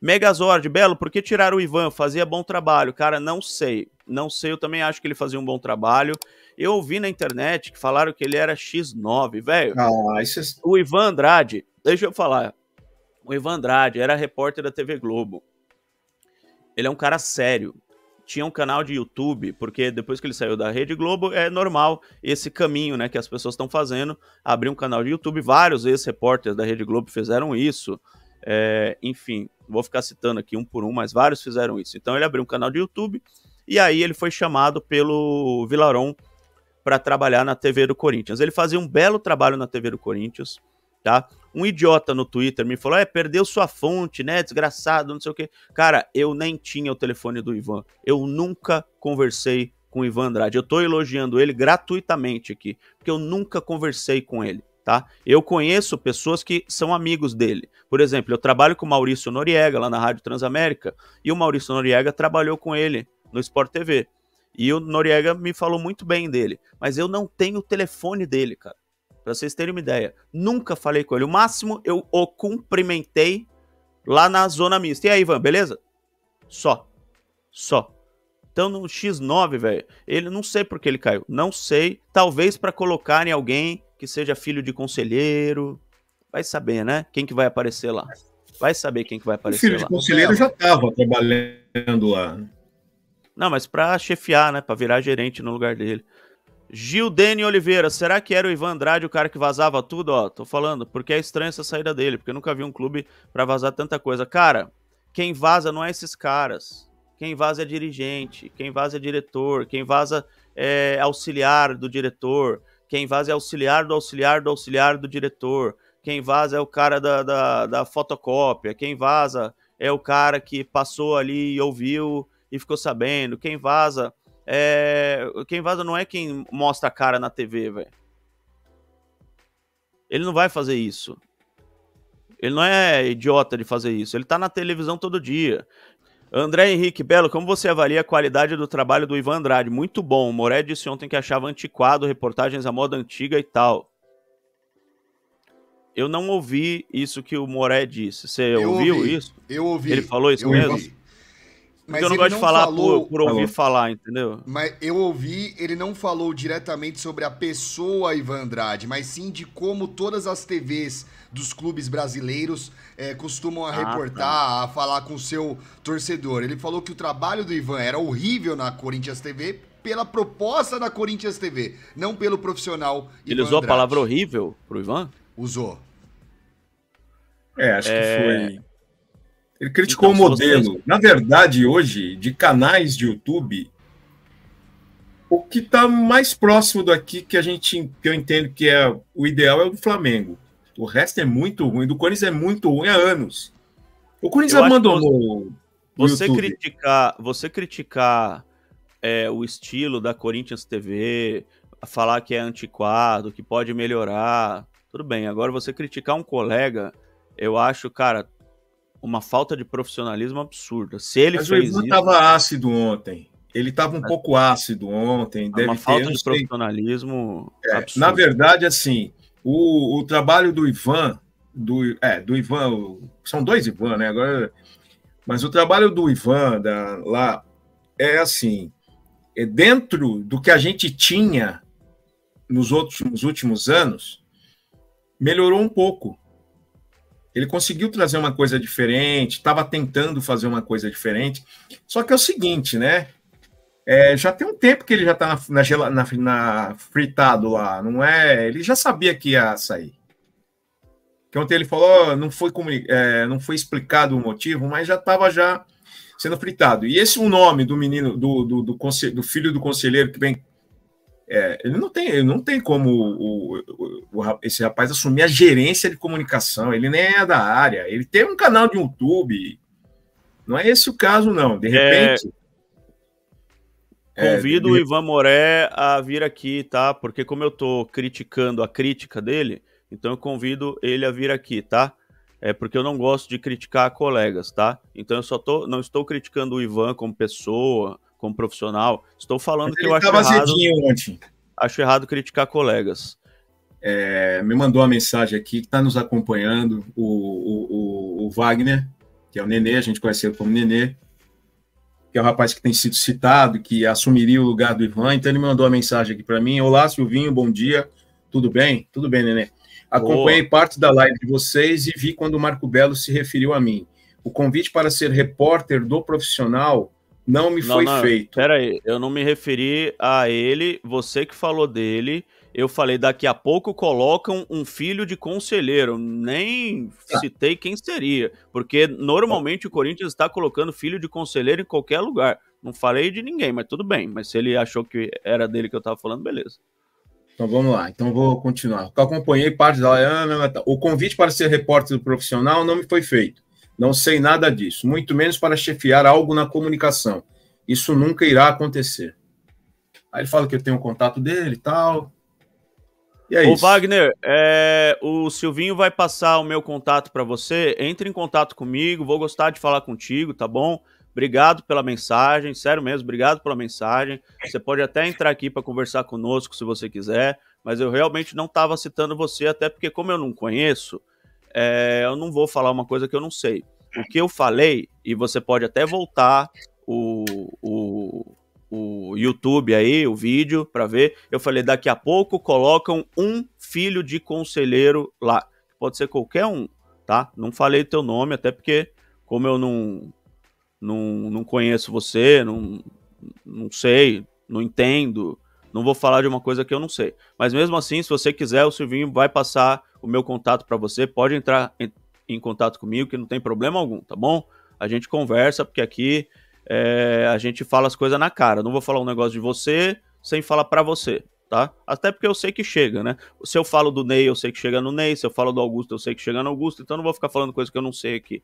Megazord, Belo, por que tirar o Ivan? Fazia bom trabalho. Cara, não sei. Não sei, eu também acho que ele fazia um bom trabalho. Eu ouvi na internet que falaram que ele era X9, velho. Ah, O Ivan Andrade, deixa eu falar. O Ivan Andrade era repórter da TV Globo. Ele é um cara sério. Tinha um canal de YouTube, porque depois que ele saiu da Rede Globo, é normal esse caminho né, que as pessoas estão fazendo. Abrir um canal de YouTube. Vários ex-repórteres da Rede Globo fizeram isso. É, enfim, vou ficar citando aqui um por um, mas vários fizeram isso. Então ele abriu um canal de YouTube e aí ele foi chamado pelo Vilaron para trabalhar na TV do Corinthians. Ele fazia um belo trabalho na TV do Corinthians, tá? Um idiota no Twitter me falou: "É, perdeu sua fonte, né? Desgraçado, não sei o quê". Cara, eu nem tinha o telefone do Ivan. Eu nunca conversei com o Ivan Andrade. Eu tô elogiando ele gratuitamente aqui, porque eu nunca conversei com ele. Tá? Eu conheço pessoas que são amigos dele. Por exemplo, eu trabalho com o Maurício Noriega lá na Rádio Transamérica e o Maurício Noriega trabalhou com ele no Sport TV. E o Noriega me falou muito bem dele, mas eu não tenho o telefone dele, cara. Para vocês terem uma ideia, nunca falei com ele. O máximo eu o cumprimentei lá na zona mista. E aí, Ivan, beleza? Só. Só. Então no X9, velho, ele não sei por que ele caiu. Não sei, talvez para colocarem alguém que seja filho de conselheiro. Vai saber, né? Quem que vai aparecer lá. Vai saber quem que vai aparecer filho lá. Filho de conselheiro já estava trabalhando lá. Não, mas para chefiar, né? Para virar gerente no lugar dele. Gil Dene Oliveira, será que era o Ivan Andrade o cara que vazava tudo? Ó, tô falando, porque é estranha essa saída dele, porque eu nunca vi um clube para vazar tanta coisa. Cara, quem vaza não é esses caras. Quem vaza é dirigente, quem vaza é diretor, quem vaza é auxiliar do diretor, quem vaza é auxiliar do auxiliar do auxiliar do diretor. Quem vaza é o cara da, da, da fotocópia. Quem vaza é o cara que passou ali e ouviu e ficou sabendo. Quem vaza é. Quem vaza não é quem mostra a cara na TV, velho. Ele não vai fazer isso. Ele não é idiota de fazer isso. Ele tá na televisão todo dia. André Henrique Belo, como você avalia a qualidade do trabalho do Ivan Andrade? Muito bom. O Moré disse ontem que achava antiquado reportagens à moda antiga e tal. Eu não ouvi isso que o Moré disse. Você eu ouviu ouvi, isso? Eu ouvi. Ele falou isso eu mesmo? Ouvi. Mas eu não gosto não de falar falou, por, por ouvir falou. falar, entendeu? Mas eu ouvi, ele não falou diretamente sobre a pessoa Ivan Andrade, mas sim de como todas as TVs dos clubes brasileiros é, costumam a ah, tá. reportar, tá. a falar com o seu torcedor. Ele falou que o trabalho do Ivan era horrível na Corinthians TV pela proposta da Corinthians TV, não pelo profissional. Ele usou Andrade. a palavra horrível pro Ivan? Usou. É, acho é... que foi ele criticou então, o modelo. Vocês... Na verdade, hoje, de canais de YouTube, o que está mais próximo daqui que a gente que eu entendo que é o ideal é o do Flamengo. O resto é muito ruim. Do Corinthians é muito ruim há anos. O Corinthians abandonou. Você, você criticar, você criticar é, o estilo da Corinthians TV, falar que é antiquado, que pode melhorar, tudo bem. Agora você criticar um colega, eu acho, cara, uma falta de profissionalismo absurda. Se ele Mas fez o Ivan isso... tava ácido ontem. Ele estava um é. pouco ácido ontem. É uma falta de profissionalismo é, Na verdade, assim, o, o trabalho do Ivan, do, é, do Ivan, são dois Ivan, né? Agora, mas o trabalho do Ivan da, lá é assim, é dentro do que a gente tinha nos, outros, nos últimos anos, melhorou um pouco ele conseguiu trazer uma coisa diferente, estava tentando fazer uma coisa diferente. Só que é o seguinte, né? É, já tem um tempo que ele já está na, na, na, na, fritado lá, não é? Ele já sabia que ia sair. Que ontem ele falou, não foi, é, não foi explicado o motivo, mas já estava já sendo fritado. E esse é o nome do menino, do, do, do, do filho do conselheiro que vem. É, ele não tem, ele não tem como o, o, esse rapaz assumir a gerência de comunicação. Ele nem é da área. Ele tem um canal de YouTube. Não é esse o caso, não. De é, repente. É... Convido é, de... o Ivan Moré a vir aqui, tá? Porque como eu tô criticando a crítica dele, então eu convido ele a vir aqui, tá? É porque eu não gosto de criticar colegas, tá? Então eu só tô, não estou criticando o Ivan como pessoa, como profissional. Estou falando Mas que eu tá acho errado. Ontem. Acho errado criticar colegas é, me mandou uma mensagem aqui, que está nos acompanhando, o, o, o, Wagner, que é o Nenê, a gente conhece ele como Nenê, que é o rapaz que tem sido citado, que assumiria o lugar do Ivan, então ele mandou uma mensagem aqui para mim, Olá Silvinho, bom dia, tudo bem? Tudo bem, Nenê. Acompanhei Boa. parte da live de vocês e vi quando o Marco Belo se referiu a mim. O convite para ser repórter do profissional não me não, foi não, feito. Peraí, eu não me referi a ele, você que falou dele eu falei, daqui a pouco colocam um filho de conselheiro. Nem ah. citei quem seria, porque normalmente o Corinthians está colocando filho de conselheiro em qualquer lugar. Não falei de ninguém, mas tudo bem. Mas se ele achou que era dele que eu estava falando, beleza. Então vamos lá, então vou continuar. Eu acompanhei parte da Laiana. Tá. O convite para ser repórter do profissional não me foi feito. Não sei nada disso, muito menos para chefiar algo na comunicação. Isso nunca irá acontecer. Aí ele fala que eu tenho um contato dele e tal. E é Ô, isso. Wagner, é, o Silvinho vai passar o meu contato para você. Entre em contato comigo, vou gostar de falar contigo, tá bom? Obrigado pela mensagem, sério mesmo, obrigado pela mensagem. Você pode até entrar aqui para conversar conosco se você quiser, mas eu realmente não estava citando você, até porque, como eu não conheço, é, eu não vou falar uma coisa que eu não sei. O que eu falei, e você pode até voltar o, o, o YouTube aí, o vídeo, para ver. Eu falei, daqui a pouco colocam um filho de conselheiro lá. Pode ser qualquer um, tá? Não falei teu nome, até porque, como eu não, não, não conheço você, não, não sei, não entendo, não vou falar de uma coisa que eu não sei. Mas mesmo assim, se você quiser, o Silvinho vai passar o meu contato para você. Pode entrar em, em contato comigo, que não tem problema algum, tá bom? A gente conversa, porque aqui é, a gente fala as coisas na cara. Não vou falar um negócio de você sem falar para você, tá? Até porque eu sei que chega, né? Se eu falo do Ney, eu sei que chega no Ney. Se eu falo do Augusto, eu sei que chega no Augusto. Então não vou ficar falando coisa que eu não sei aqui.